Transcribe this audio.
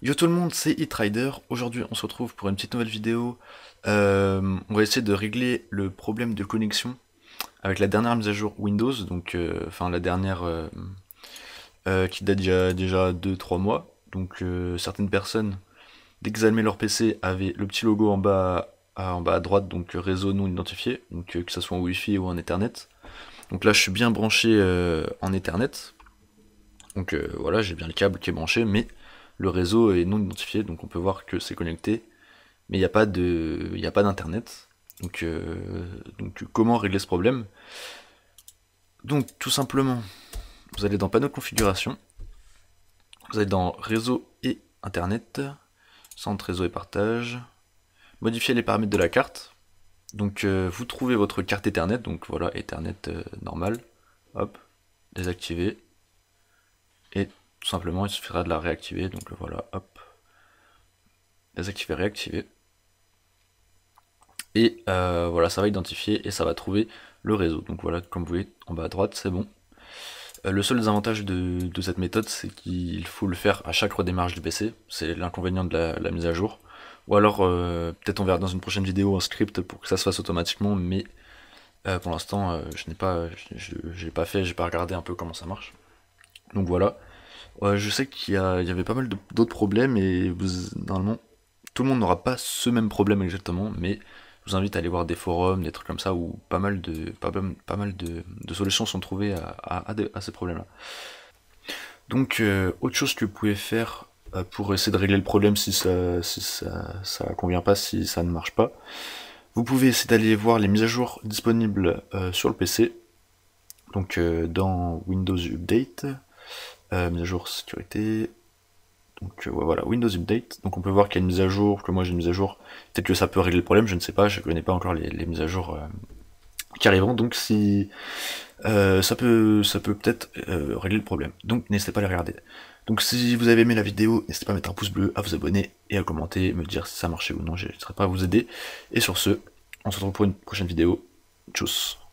Yo tout le monde, c'est rider Aujourd'hui, on se retrouve pour une petite nouvelle vidéo. Euh, on va essayer de régler le problème de connexion avec la dernière mise à jour Windows, donc euh, enfin la dernière euh, qui date déjà, déjà 2-3 mois. Donc certaines personnes, dès qu'ils allumaient leur PC, avaient le petit logo en bas à, en bas à droite, donc réseau non identifié, donc que ce soit en Wi-Fi ou en Ethernet. Donc là, je suis bien branché en Ethernet. Donc voilà, j'ai bien le câble qui est branché, mais le réseau est non identifié, donc on peut voir que c'est connecté, mais il n'y a pas d'internet. Euh, donc, comment régler ce problème Donc tout simplement, vous allez dans panneau configuration, vous allez dans réseau et internet, centre réseau et partage, modifier les paramètres de la carte. Donc euh, vous trouvez votre carte Ethernet, donc voilà Ethernet euh, normal hop, désactiver et simplement, il suffira de la réactiver. Donc euh, voilà, hop. Désactiver, réactiver. Et euh, voilà, ça va identifier et ça va trouver le réseau. Donc voilà, comme vous voyez, en bas à droite, c'est bon. Euh, le seul désavantage de, cette méthode, c'est qu'il faut le faire à chaque redémarrage du PC. C'est l'inconvénient de la, mise à jour. Ou alors, peut-être on verra dans une prochaine vidéo un script pour que ça se fasse automatiquement, mais pour l'instant, je n'ai pas, je, pas fait, j'ai pas regardé un peu comment ça marche. Donc voilà je sais qu'il y, avait pas mal d'autres problèmes et normalement, tout le monde n'aura pas ce même problème exactement, mais je vous invite à aller voir des forums, des trucs comme ça où pas mal de, solutions sont trouvées à, ces problèmes-là. Donc, euh, autre chose que vous pouvez faire euh, pour essayer de régler le problème si ça, si convient pas, si ça ne marche pas, vous pouvez essayer d'aller voir les mises à jour disponibles euh, sur le PC. Donc dans Windows Update, euh, mise à jour sécurité. Donc euh, voilà, Windows Update. Donc on peut voir qu'il y a une mise à jour, que moi j'ai une mise à jour. Peut-être que ça peut régler le problème, je ne sais pas, je ne connais pas encore les, mises à jour euh, qui arriveront. Donc si euh, ça peut ça peut peut-être régler le problème. Donc n'hésitez pas à les regarder. Donc si vous avez aimé la vidéo, n'hésitez pas à mettre un pouce bleu, à vous abonner et à commenter, me dire si ça marchait ou non, je serai pas à vous aider. Et sur ce, on se retrouve pour une prochaine vidéo. Tchuss